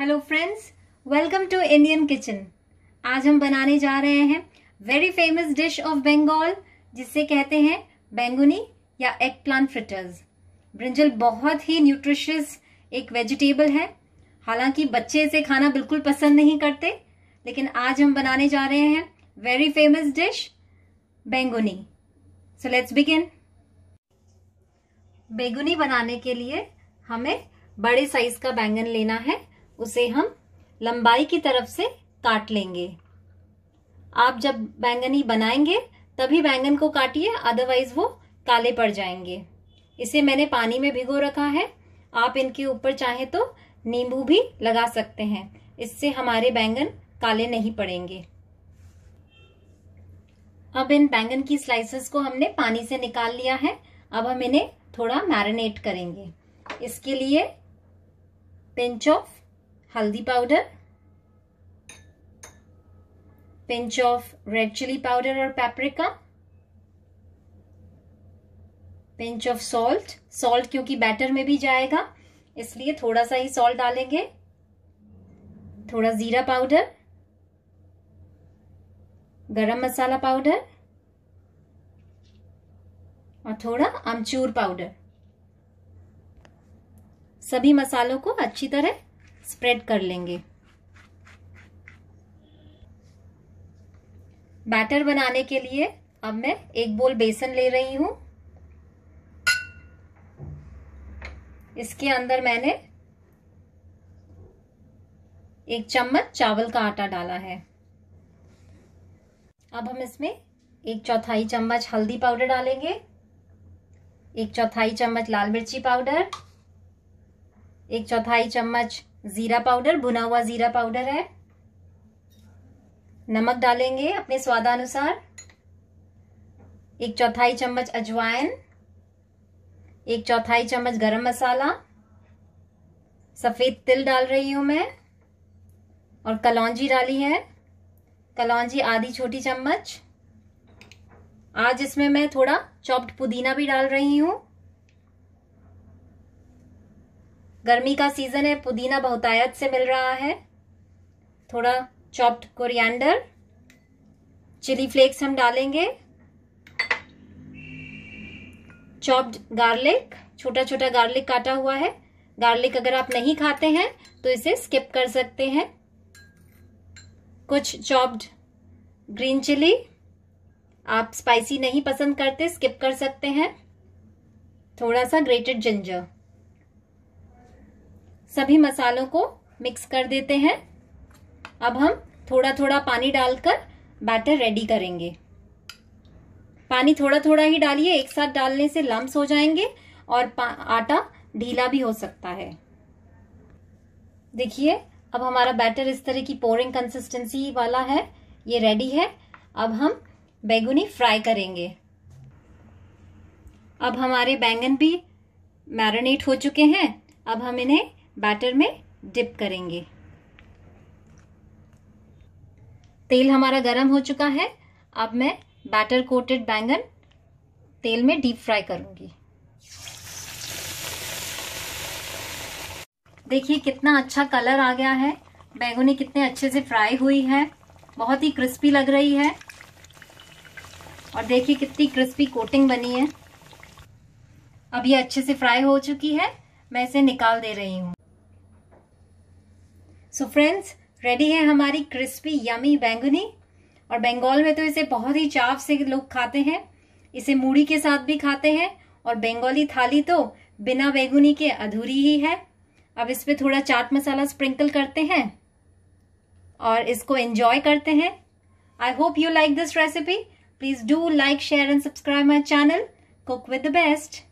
hello friends welcome to Indian kitchen आज हम बनाने जा रहे हैं very famous dish of Bengal जिसे कहते हैं बैंगनी या एग प्लांट फ्रिटर्स ब्रिंजल बहुत ही न्यूट्रिशियस एक वेजिटेबल है हालांकि बच्चे इसे खाना बिल्कुल पसंद नहीं करते लेकिन आज हम बनाने जा रहे हैं वेरी फेमस डिश बैंगनी सो लेट्स बिगिन बेगुनी बनाने के लिए हमें बड़े साइज का बैंगन लेना है उसे हम लंबाई की तरफ से काट लेंगे आप जब बैंगनी बनाएंगे तभी बैंगन को काटिए अदरवाइज वो काले पड़ जाएंगे इसे मैंने पानी में भिगो रखा है आप इनके ऊपर चाहे तो नींबू भी लगा सकते हैं इससे हमारे बैंगन काले नहीं पड़ेंगे अब इन बैंगन की स्लाइसेस को हमने पानी से निकाल लिया है अब हम इन्हें थोड़ा मैरिनेट करेंगे इसके लिए पिंच ऑफ हल्दी powder pinch of red chilli powder और paprika pinch of salt salt क्योंकि बैटर में भी जाएगा इसलिए थोड़ा सा ही सॉल्ट डालेंगे थोड़ा जीरा पाउडर गरम मसाला पाउडर और थोड़ा अमचूर पाउडर सभी मसालों को अच्छी तरह स्प्रेड कर लेंगे बैटर बनाने के लिए अब मैं एक बोल बेसन ले रही हूं इसके अंदर मैंने एक चम्मच चावल का आटा डाला है अब हम इसमें एक चौथाई चम्मच हल्दी पाउडर डालेंगे एक चौथाई चम्मच लाल मिर्ची पाउडर एक चौथाई चम्मच जीरा पाउडर भुना हुआ जीरा पाउडर है नमक डालेंगे अपने स्वादानुसार एक चौथाई चम्मच अजवाइन एक चौथाई चम्मच गरम मसाला सफ़ेद तिल डाल रही हूँ मैं और कलौजी डाली है कलौजी आधी छोटी चम्मच आज इसमें मैं थोड़ा चॉप्ड पुदीना भी डाल रही हूँ गर्मी का सीज़न है पुदीना बहुतायत से मिल रहा है थोड़ा चॉप्ड कोरिएंडर चिली फ्लेक्स हम डालेंगे चॉप्ड गार्लिक छोटा छोटा गार्लिक काटा हुआ है गार्लिक अगर आप नहीं खाते हैं तो इसे स्किप कर सकते हैं कुछ चॉप्ड ग्रीन चिली आप स्पाइसी नहीं पसंद करते स्किप कर सकते हैं थोड़ा सा ग्रेटेड जिंजर सभी मसालों को मिक्स कर देते हैं अब हम थोड़ा थोड़ा पानी डालकर बैटर रेडी करेंगे पानी थोड़ा थोड़ा ही डालिए एक साथ डालने से लम्स हो जाएंगे और आटा ढीला भी हो सकता है देखिए अब हमारा बैटर इस तरह की पोरिंग कंसिस्टेंसी वाला है ये रेडी है अब हम बैगुनी फ्राई करेंगे अब हमारे बैंगन भी मैरिनेट हो चुके हैं अब हम इन्हें बैटर में डिप करेंगे तेल हमारा गरम हो चुका है अब मैं बैटर कोटेड बैंगन तेल में डीप फ्राई करूंगी देखिए कितना अच्छा कलर आ गया है बैंगनी कितने अच्छे से फ्राई हुई है बहुत ही क्रिस्पी लग रही है और देखिए कितनी क्रिस्पी कोटिंग बनी है अब ये अच्छे से फ्राई हो चुकी है मैं इसे निकाल दे रही हूँ सो फ्रेंड्स रेडी है हमारी क्रिस्पी यमी बैंगनी और बंगाल में तो इसे बहुत ही चाव से लोग खाते हैं इसे मूढ़ी के साथ भी खाते हैं और बंगाली थाली तो बिना बैगुनी के अधूरी ही है अब इस पे थोड़ा चाट मसाला स्प्रिंकल करते हैं और इसको एंजॉय करते हैं I hope you like this recipe please do like share and subscribe my channel cook with the best